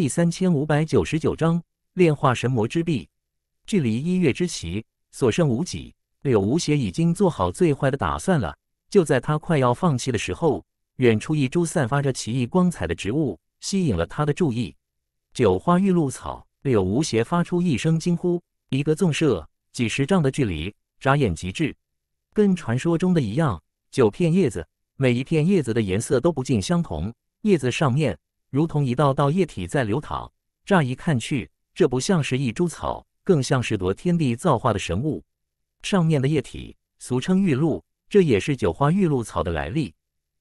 第三千五百九十九章炼化神魔之壁。距离一月之期所剩无几，柳无邪已经做好最坏的打算了。就在他快要放弃的时候，远处一株散发着奇异光彩的植物吸引了他的注意。九花玉露草，柳无邪发出一声惊呼。一个纵射，几十丈的距离，眨眼即至，跟传说中的一样。九片叶子，每一片叶子的颜色都不尽相同，叶子上面。如同一道道液体在流淌，乍一看去，这不像是一株草，更像是夺天地造化的神物。上面的液体俗称玉露，这也是九花玉露草的来历。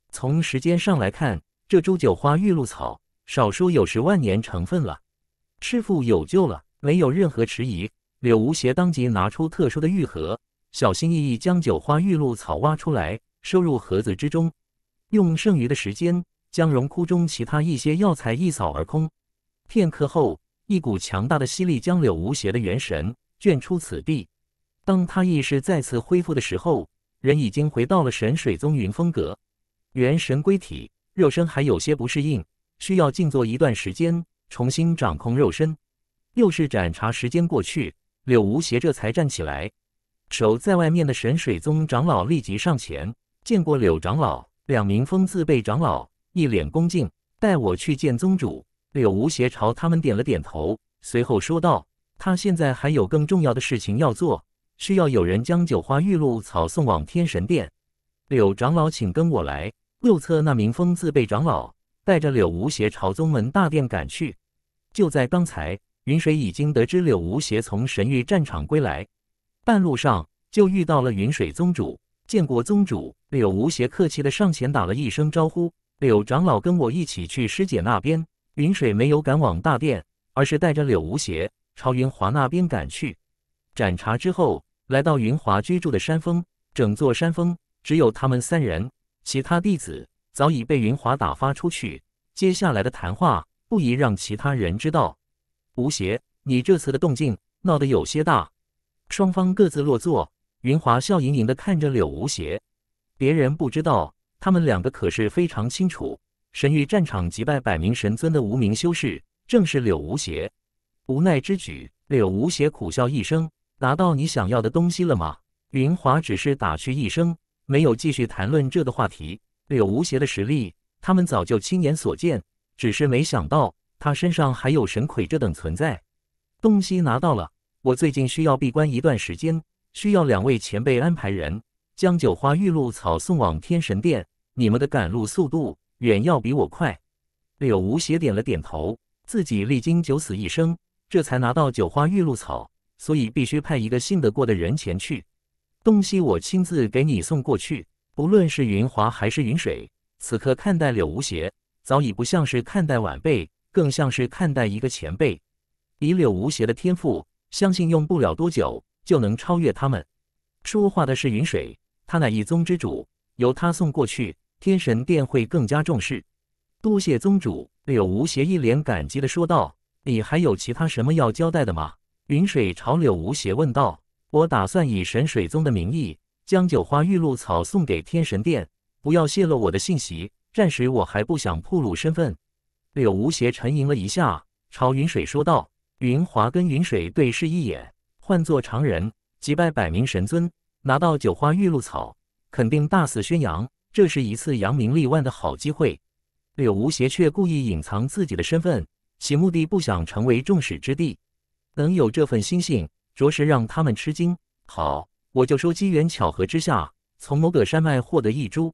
从时间上来看，这株九花玉露草少说有十万年成分了。师傅有救了！没有任何迟疑，柳无邪当即拿出特殊的玉盒，小心翼翼将九花玉露草挖出来，收入盒子之中，用剩余的时间。将熔窟中其他一些药材一扫而空。片刻后，一股强大的吸力将柳无邪的元神卷出此地。当他意识再次恢复的时候，人已经回到了神水宗云峰阁。元神归体，肉身还有些不适应，需要静坐一段时间，重新掌控肉身。又是盏茶时间过去，柳无邪这才站起来。守在外面的神水宗长老立即上前：“见过柳长老，两名风字辈长老。”一脸恭敬，带我去见宗主。柳无邪朝他们点了点头，随后说道：“他现在还有更重要的事情要做，需要有人将九花玉露草送往天神殿。柳长老，请跟我来。”右侧那名风字辈长老带着柳无邪朝宗门大殿赶去。就在刚才，云水已经得知柳无邪从神域战场归来，半路上就遇到了云水宗主。见过宗主，柳无邪客气的上前打了一声招呼。柳长老跟我一起去师姐那边，云水没有赶往大殿，而是带着柳无邪朝云华那边赶去。盏茶之后，来到云华居住的山峰，整座山峰只有他们三人，其他弟子早已被云华打发出去。接下来的谈话不宜让其他人知道。吴邪，你这次的动静闹得有些大。双方各自落座，云华笑盈盈地看着柳无邪，别人不知道。他们两个可是非常清楚，神域战场击败百名神尊的无名修士，正是柳无邪。无奈之举，柳无邪苦笑一声：“拿到你想要的东西了吗？”云华只是打趣一声，没有继续谈论这个话题。柳无邪的实力，他们早就亲眼所见，只是没想到他身上还有神魁这等存在。东西拿到了，我最近需要闭关一段时间，需要两位前辈安排人。将九花玉露草送往天神殿，你们的赶路速度远要比我快。柳无邪点了点头，自己历经九死一生，这才拿到九花玉露草，所以必须派一个信得过的人前去。东西我亲自给你送过去。不论是云华还是云水，此刻看待柳无邪早已不像是看待晚辈，更像是看待一个前辈。以柳无邪的天赋，相信用不了多久就能超越他们。说话的是云水。他乃一宗之主，由他送过去，天神殿会更加重视。多谢宗主，柳无邪一脸感激地说道：“你还有其他什么要交代的吗？”云水朝柳无邪问道：“我打算以神水宗的名义，将九花玉露草送给天神殿，不要泄露我的信息。暂时我还不想暴露身份。”柳无邪沉吟了一下，朝云水说道：“云华跟云水对视一眼，换做常人，击败百名神尊。”拿到九花玉露草，肯定大肆宣扬，这是一次扬名立万的好机会。柳无邪却故意隐藏自己的身份，其目的不想成为众矢之的。能有这份心性，着实让他们吃惊。好，我就说机缘巧合之下，从某个山脉获得一株。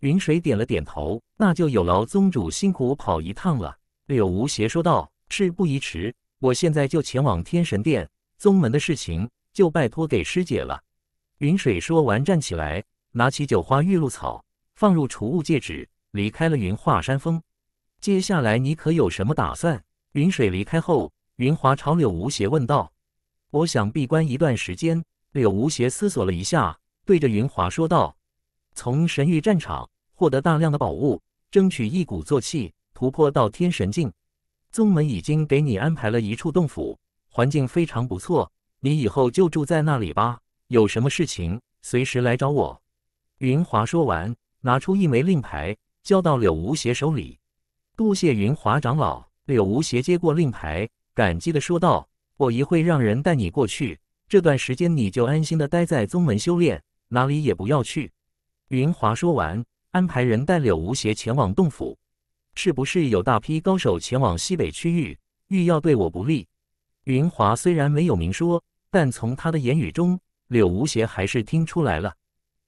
云水点了点头，那就有劳宗主辛苦跑一趟了。柳无邪说道：“事不宜迟，我现在就前往天神殿。宗门的事情就拜托给师姐了。”云水说完，站起来，拿起九花玉露草，放入储物戒指，离开了云华山峰。接下来你可有什么打算？云水离开后，云华朝柳无邪问道：“我想闭关一段时间。”柳无邪思索了一下，对着云华说道：“从神域战场获得大量的宝物，争取一鼓作气突破到天神境。宗门已经给你安排了一处洞府，环境非常不错，你以后就住在那里吧。”有什么事情，随时来找我。云华说完，拿出一枚令牌，交到柳无邪手里。多谢云华长老。柳无邪接过令牌，感激的说道：“我一会让人带你过去，这段时间你就安心的待在宗门修炼，哪里也不要去。”云华说完，安排人带柳无邪前往洞府。是不是有大批高手前往西北区域，欲要对我不利？云华虽然没有明说，但从他的言语中。柳无邪还是听出来了，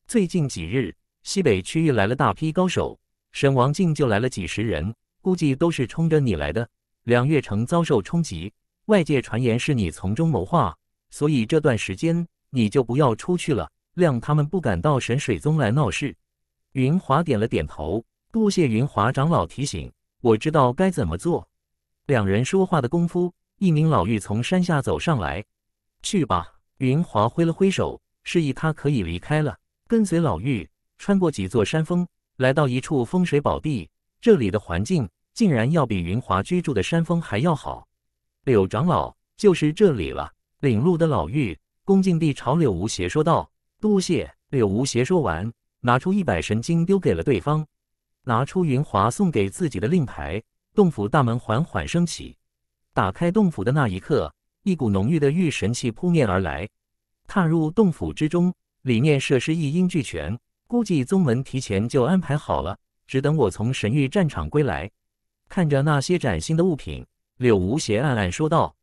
最近几日西北区域来了大批高手，沈王境就来了几十人，估计都是冲着你来的。两月城遭受冲击，外界传言是你从中谋划，所以这段时间你就不要出去了，谅他们不敢到神水宗来闹事。云华点了点头，多谢云华长老提醒，我知道该怎么做。两人说话的功夫，一名老妪从山下走上来，去吧。云华挥了挥手，示意他可以离开了。跟随老妪穿过几座山峰，来到一处风水宝地。这里的环境竟然要比云华居住的山峰还要好。柳长老就是这里了。领路的老妪恭敬地朝柳无邪说道：“多谢。”柳无邪说完，拿出一百神经丢给了对方，拿出云华送给自己的令牌。洞府大门缓缓升起，打开洞府的那一刻。一股浓郁的玉神器扑面而来，踏入洞府之中，里面设施一应俱全，估计宗门提前就安排好了，只等我从神域战场归来。看着那些崭新的物品，柳无邪暗暗说道：“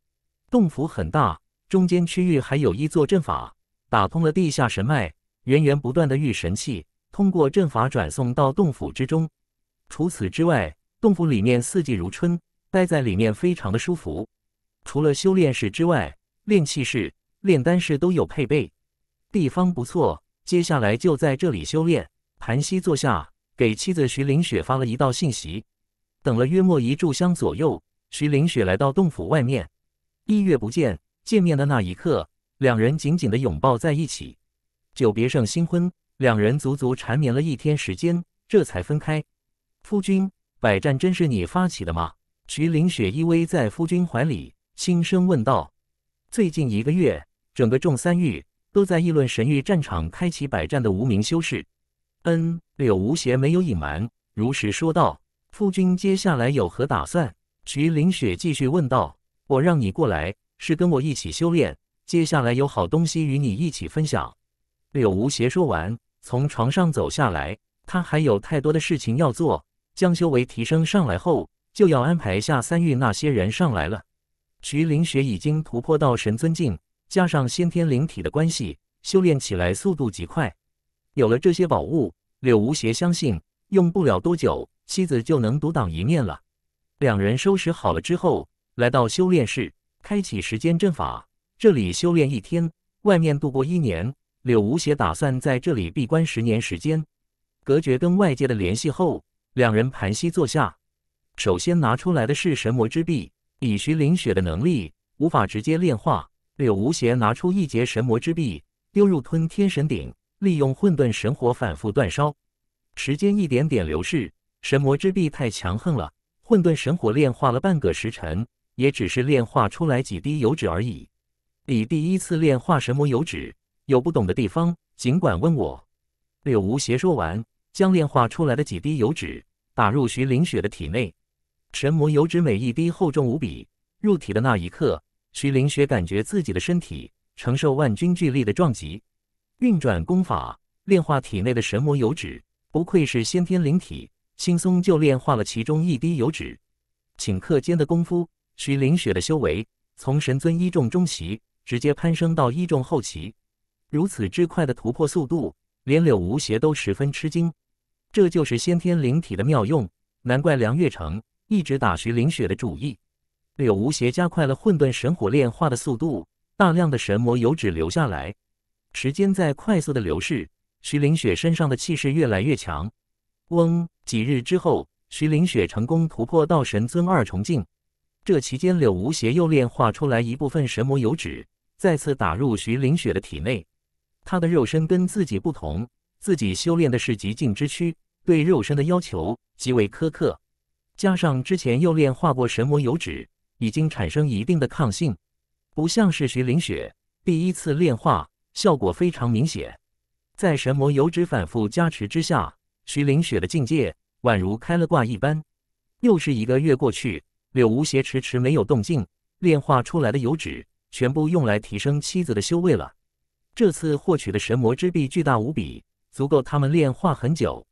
洞府很大，中间区域还有一座阵法，打通了地下神脉，源源不断的玉神器通过阵法转送到洞府之中。除此之外，洞府里面四季如春，待在里面非常的舒服。”除了修炼室之外，炼器室、炼丹室都有配备，地方不错。接下来就在这里修炼。盘膝坐下，给妻子徐凌雪发了一道信息。等了约莫一炷香左右，徐凌雪来到洞府外面。一月不见，见面的那一刻，两人紧紧的拥抱在一起。久别胜新婚，两人足足缠绵了一天时间，这才分开。夫君，百战真是你发起的吗？徐凌雪依偎在夫君怀里。轻声问道：“最近一个月，整个众三域都在议论神域战场开启百战的无名修士。”“嗯。”柳无邪没有隐瞒，如实说道。“夫君，接下来有何打算？”徐凌雪继续问道。“我让你过来，是跟我一起修炼。接下来有好东西与你一起分享。”柳无邪说完，从床上走下来。他还有太多的事情要做。将修为提升上来后，就要安排下三域那些人上来了。徐灵雪已经突破到神尊境，加上先天灵体的关系，修炼起来速度极快。有了这些宝物，柳无邪相信用不了多久，妻子就能独当一面了。两人收拾好了之后，来到修炼室，开启时间阵法。这里修炼一天，外面度过一年。柳无邪打算在这里闭关十年时间，隔绝跟外界的联系后，两人盘膝坐下。首先拿出来的是神魔之币。以徐凌雪的能力，无法直接炼化。柳无邪拿出一截神魔之臂，丢入吞天神鼎，利用混沌神火反复煅烧。时间一点点流逝，神魔之臂太强横了，混沌神火炼化了半个时辰，也只是炼化出来几滴油脂而已。你第一次炼化神魔油脂，有不懂的地方，尽管问我。柳无邪说完，将炼化出来的几滴油脂打入徐凌雪的体内。神魔油脂每一滴厚重无比，入体的那一刻，徐凌雪感觉自己的身体承受万钧巨力的撞击。运转功法炼化体内的神魔油脂，不愧是先天灵体，轻松就炼化了其中一滴油脂。顷刻间的功夫，徐凌雪的修为从神尊一重中期直接攀升到一重后期。如此之快的突破速度，连柳无邪都十分吃惊。这就是先天灵体的妙用，难怪梁月成一直打徐凌雪的主意，柳无邪加快了混沌神火炼化的速度，大量的神魔油脂流下来。时间在快速的流逝，徐凌雪身上的气势越来越强。嗡！几日之后，徐凌雪成功突破到神尊二重境。这期间，柳无邪又炼化出来一部分神魔油脂，再次打入徐凌雪的体内。他的肉身跟自己不同，自己修炼的是极境之躯，对肉身的要求极为苛刻。加上之前又炼化过神魔油脂，已经产生一定的抗性，不像是徐凌雪第一次炼化，效果非常明显。在神魔油脂反复加持之下，徐凌雪的境界宛如开了挂一般。又是一个月过去，柳无邪迟迟没有动静，炼化出来的油脂全部用来提升妻子的修为了。这次获取的神魔之币巨大无比，足够他们炼化很久，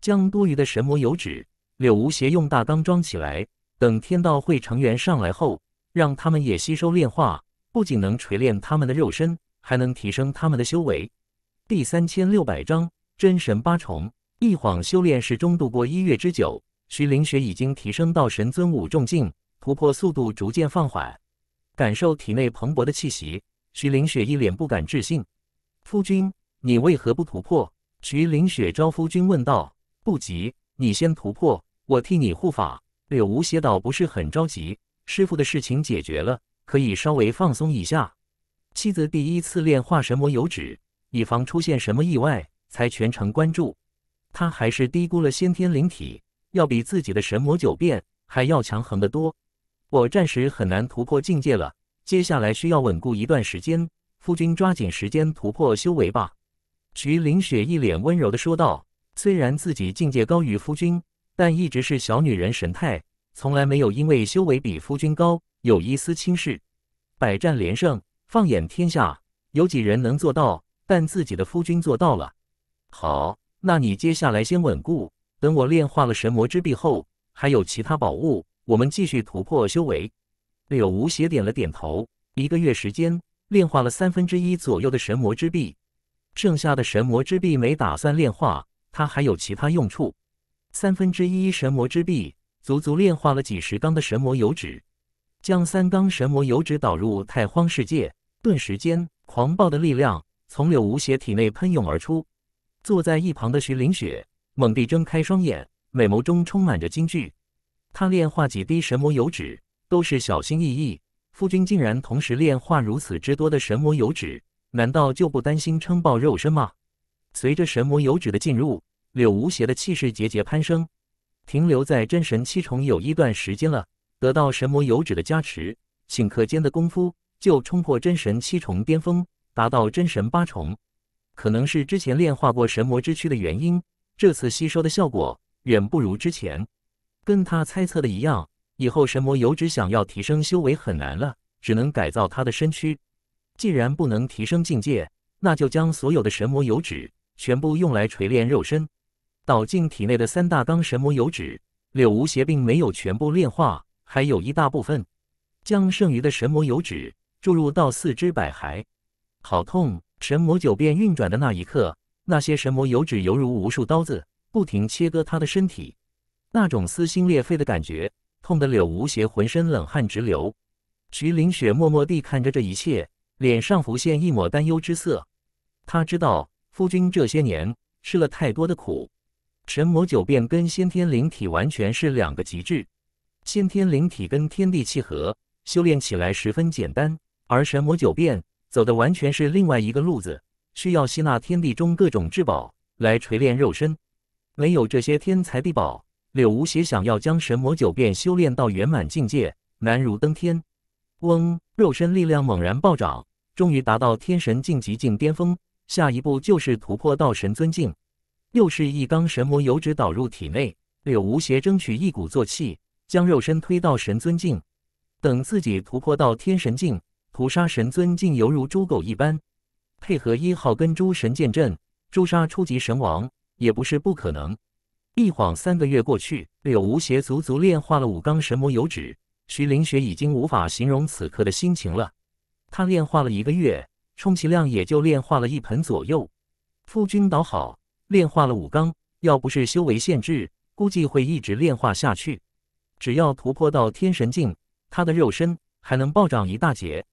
将多余的神魔油脂。柳无邪用大缸装起来，等天道会成员上来后，让他们也吸收炼化，不仅能锤炼他们的肉身，还能提升他们的修为。第三千六百章真神八重，一晃修炼室中度过一月之久，徐凌雪已经提升到神尊五重境，突破速度逐渐放缓。感受体内蓬勃的气息，徐凌雪一脸不敢置信：“夫君，你为何不突破？”徐凌雪招夫君问道：“不急，你先突破。”我替你护法，柳无邪倒不是很着急。师傅的事情解决了，可以稍微放松一下。妻子第一次炼化神魔油脂，以防出现什么意外，才全程关注。他还是低估了先天灵体，要比自己的神魔九变还要强横得多。我暂时很难突破境界了，接下来需要稳固一段时间。夫君抓紧时间突破修为吧。”徐凌雪一脸温柔地说道。虽然自己境界高于夫君。但一直是小女人神态，从来没有因为修为比夫君高有一丝轻视。百战连胜，放眼天下，有几人能做到？但自己的夫君做到了。好，那你接下来先稳固，等我炼化了神魔之臂后，还有其他宝物，我们继续突破修为。柳无邪点了点头。一个月时间，炼化了三分之一左右的神魔之臂，剩下的神魔之臂没打算炼化，它还有其他用处。三分之一神魔之臂，足足炼化了几十缸的神魔油脂，将三缸神魔油脂导入太荒世界，顿时间狂暴的力量从柳无邪体内喷涌而出。坐在一旁的徐凌雪猛地睁开双眼，美眸中充满着惊惧。她炼化几滴神魔油脂都是小心翼翼，夫君竟然同时炼化如此之多的神魔油脂，难道就不担心撑爆肉身吗？随着神魔油脂的进入。柳无邪的气势节节攀升，停留在真神七重有一段时间了。得到神魔油脂的加持，顷刻间的功夫就冲破真神七重巅峰，达到真神八重。可能是之前炼化过神魔之躯的原因，这次吸收的效果远不如之前。跟他猜测的一样，以后神魔油脂想要提升修为很难了，只能改造他的身躯。既然不能提升境界，那就将所有的神魔油脂全部用来锤炼肉身。倒进体内的三大纲神魔油脂，柳无邪并没有全部炼化，还有一大部分，将剩余的神魔油脂注入到四肢百骸。好痛！神魔九变运转的那一刻，那些神魔油脂犹如无数刀子，不停切割他的身体，那种撕心裂肺的感觉，痛得柳无邪浑身冷汗直流。徐凌雪默默地看着这一切，脸上浮现一抹担忧之色。他知道夫君这些年吃了太多的苦。神魔九变跟先天灵体完全是两个极致。先天灵体跟天地契合，修炼起来十分简单；而神魔九变走的完全是另外一个路子，需要吸纳天地中各种至宝来锤炼肉身。没有这些天材地宝，柳无邪想要将神魔九变修炼到圆满境界，难如登天。嗡！肉身力量猛然暴涨，终于达到天神境极境巅峰。下一步就是突破到神尊境。又是一缸神魔油脂导入体内，柳无邪争取一鼓作气将肉身推到神尊境，等自己突破到天神境，屠杀神尊竟犹如猪狗一般，配合一号根珠神剑阵，诛杀初级神王也不是不可能。一晃三个月过去，柳无邪足足炼化了五缸神魔油脂，徐凌雪已经无法形容此刻的心情了。他炼化了一个月，充其量也就炼化了一盆左右。夫君倒好。炼化了武罡，要不是修为限制，估计会一直炼化下去。只要突破到天神境，他的肉身还能暴涨一大截。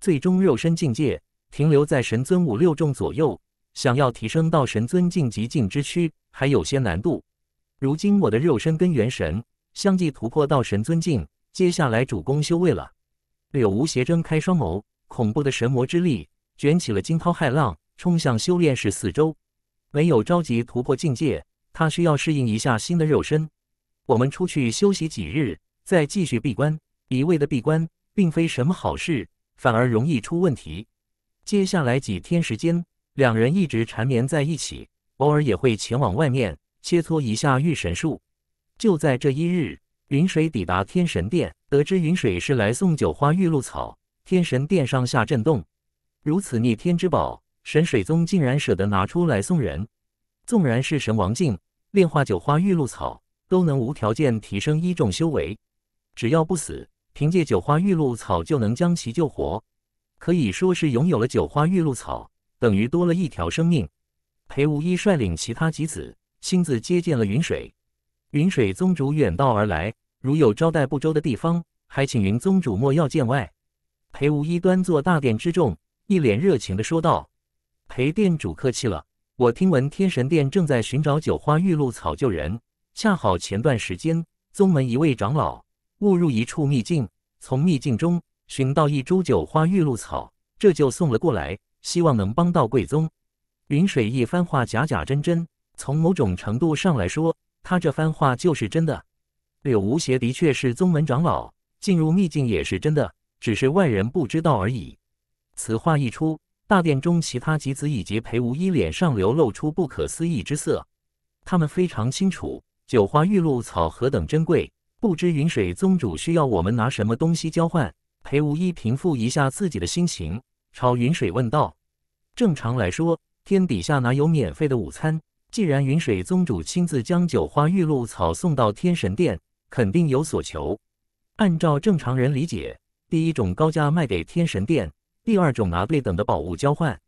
最终肉身境界停留在神尊五六重左右，想要提升到神尊境级境之躯，还有些难度。如今我的肉身跟元神相继突破到神尊境，接下来主攻修为了。柳无邪睁开双眸，恐怖的神魔之力卷起了惊涛骇浪，冲向修炼室四周。没有着急突破境界，他需要适应一下新的肉身。我们出去休息几日，再继续闭关。一味的闭关并非什么好事，反而容易出问题。接下来几天时间，两人一直缠绵在一起，偶尔也会前往外面切磋一下御神术。就在这一日，云水抵达天神殿，得知云水是来送九花玉露草，天神殿上下震动。如此逆天之宝。神水宗竟然舍得拿出来送人，纵然是神王境炼化九花玉露草，都能无条件提升一重修为。只要不死，凭借九花玉露草就能将其救活，可以说是拥有了九花玉露草，等于多了一条生命。裴无一率领其他几子亲自接见了云水，云水宗主远道而来，如有招待不周的地方，还请云宗主莫要见外。裴无一端坐大殿之重，一脸热情地说道。陪店主客气了，我听闻天神殿正在寻找九花玉露草救人，恰好前段时间宗门一位长老误入一处秘境，从秘境中寻到一株九花玉露草，这就送了过来，希望能帮到贵宗。云水一番话假假真真，从某种程度上来说，他这番话就是真的。柳无邪的确是宗门长老，进入秘境也是真的，只是外人不知道而已。此话一出。大殿中，其他弟子以及裴无一脸上流露出不可思议之色。他们非常清楚九花玉露草何等珍贵，不知云水宗主需要我们拿什么东西交换。裴无一平复一下自己的心情，朝云水问道：“正常来说，天底下哪有免费的午餐？既然云水宗主亲自将九花玉露草送到天神殿，肯定有所求。按照正常人理解，第一种高价卖给天神殿。”第二种拿对等的宝物交换，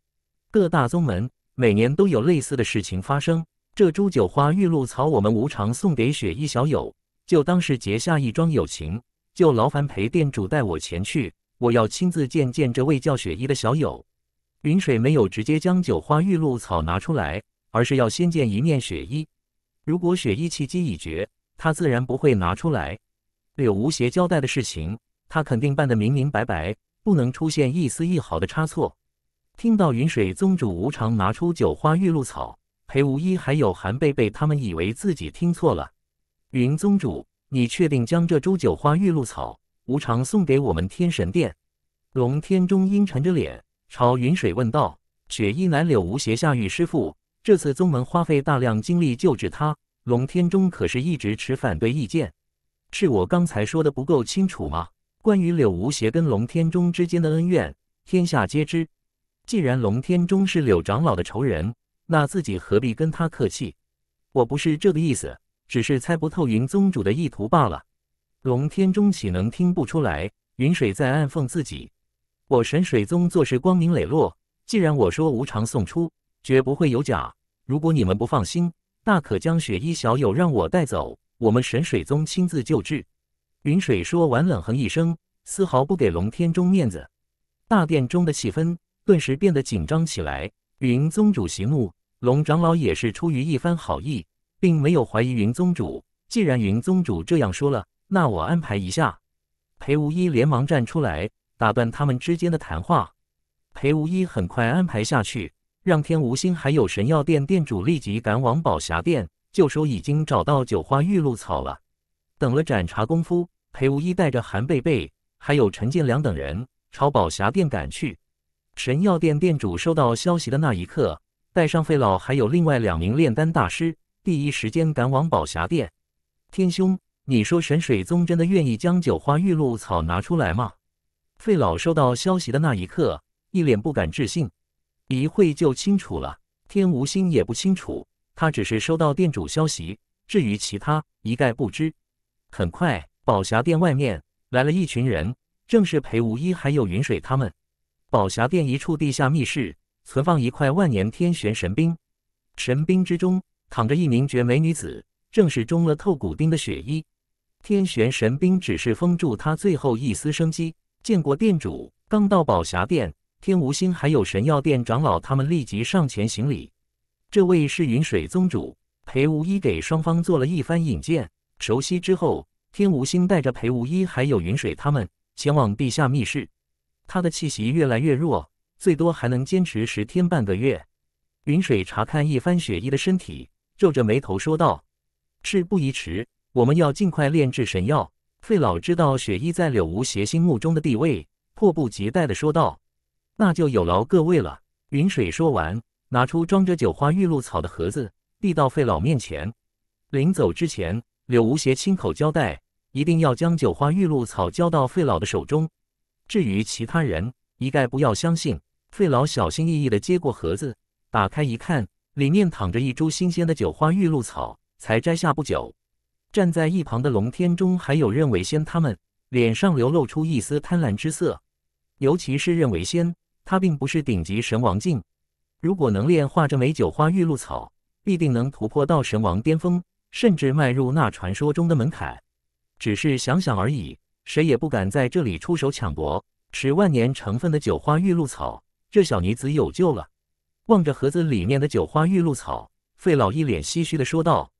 各大宗门每年都有类似的事情发生。这株九花玉露草，我们无偿送给雪衣小友，就当是结下一桩友情。就劳烦陪店主带我前去，我要亲自见见这位叫雪衣的小友。云水没有直接将九花玉露草拿出来，而是要先见一面雪衣。如果雪衣气机已绝，他自然不会拿出来。柳无邪交代的事情，他肯定办得明明白白。不能出现一丝一毫的差错。听到云水宗主无常拿出九花玉露草，裴无一还有韩贝贝他们以为自己听错了。云宗主，你确定将这株九花玉露草无常送给我们天神殿？龙天中阴沉着脸朝云水问道。雪衣男柳无邪下狱师父，这次宗门花费大量精力救治他，龙天中可是一直持反对意见。是我刚才说的不够清楚吗？关于柳无邪跟龙天中之间的恩怨，天下皆知。既然龙天中是柳长老的仇人，那自己何必跟他客气？我不是这个意思，只是猜不透云宗主的意图罢了。龙天中岂能听不出来？云水在暗讽自己。我神水宗做事光明磊落，既然我说无偿送出，绝不会有假。如果你们不放心，大可将雪衣小友让我带走，我们神水宗亲自救治。云水说完，冷哼一声，丝毫不给龙天中面子。大殿中的气氛顿时变得紧张起来。云宗主息怒，龙长老也是出于一番好意，并没有怀疑云宗主。既然云宗主这样说了，那我安排一下。裴无一连忙站出来，打断他们之间的谈话。裴无一很快安排下去，让天无心还有神药殿店主立即赶往宝霞殿，就说已经找到九花玉露草了。等了盏茶功夫。裴无一带着韩贝贝，还有陈建良等人朝宝霞店赶去。神药店店主收到消息的那一刻，带上费老还有另外两名炼丹大师，第一时间赶往宝霞店。天兄，你说神水宗真的愿意将九花玉露草拿出来吗？费老收到消息的那一刻，一脸不敢置信。一会就清楚了。天无心也不清楚，他只是收到店主消息，至于其他一概不知。很快。宝霞殿外面来了一群人，正是裴无一还有云水他们。宝霞殿一处地下密室存放一块万年天玄神兵，神兵之中躺着一名绝美女子，正是中了透骨钉的雪衣。天玄神兵只是封住她最后一丝生机。见过殿主，刚到宝霞殿，天无心还有神药店长老他们立即上前行礼。这位是云水宗主，裴无一给双方做了一番引荐，熟悉之后。天无心带着裴无一还有云水他们前往地下密室，他的气息越来越弱，最多还能坚持十天半个月。云水查看一番雪衣的身体，皱着眉头说道：“事不宜迟，我们要尽快炼制神药。”费老知道雪衣在柳无邪心目中的地位，迫不及待的说道：“那就有劳各位了。”云水说完，拿出装着九花玉露草的盒子，递到费老面前。临走之前，柳无邪亲口交代。一定要将九花玉露草交到费老的手中。至于其他人，一概不要相信。费老小心翼翼地接过盒子，打开一看，里面躺着一株新鲜的九花玉露草，才摘下不久。站在一旁的龙天中还有任伟仙他们，脸上流露出一丝贪婪之色。尤其是任伟仙，他并不是顶级神王境，如果能炼化这枚九花玉露草，必定能突破到神王巅峰，甚至迈入那传说中的门槛。只是想想而已，谁也不敢在这里出手抢夺十万年成分的九花玉露草。这小女子有救了。望着盒子里面的九花玉露草，费老一脸唏嘘的说道。